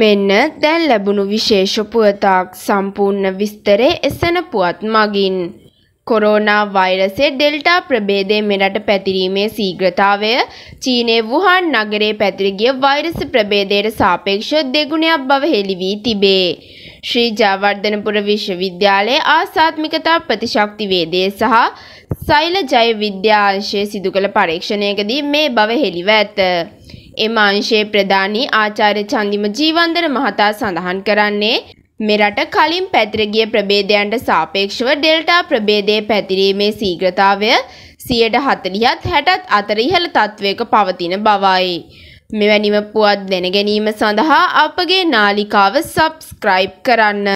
මෙන්න දැන් ලැබුණු විශේෂ පුවතක් සම්පූර්ණ විස්තරේ එසන පුවත් මගින්. කොරෝනා වෛරසේ ඩෙල්ටා ප්‍රභේදය මෙරට පැතිරීමේ සීග්‍රතාවය චීනය වුහන් නගරේ පැතිරගිය වෛරස ප්‍රභේදයට සාපේක්ෂ දෙගුණයක් බව හෙළිවී තිබේ. ශ්‍රී ජාවර්ධනපුර විශ්වවිද්‍යාලයේ ආසාත්මිකතා ප්‍රතිශක්තිවේදය සහ සෛල ජය විද්‍යාංශය සිදුකළ පරීක්ෂණයකදී මේ බව හෙළිව ඇත. එම අංශයේ ප්‍රධානී ආචාර්ය චන්දිම ජීවන්දර මහතා සඳහන් කරන්නේ මෙරට කලින් පැතිරගිය ප්‍රභේදයන්ට සාපේක්ෂව ඩෙල්ටා ප්‍රභේදය පැතිරීමේ සීග්‍රතාවය සියයට හතලියත් හැටත් අතර ඉහළ තත්ත්වයක පවතින බවයි. මෙවැනිම පුවත් දැනගැනීම සඳහා අපගේ නාලිකාව සබස්ක්‍රයිබ් කරන්න.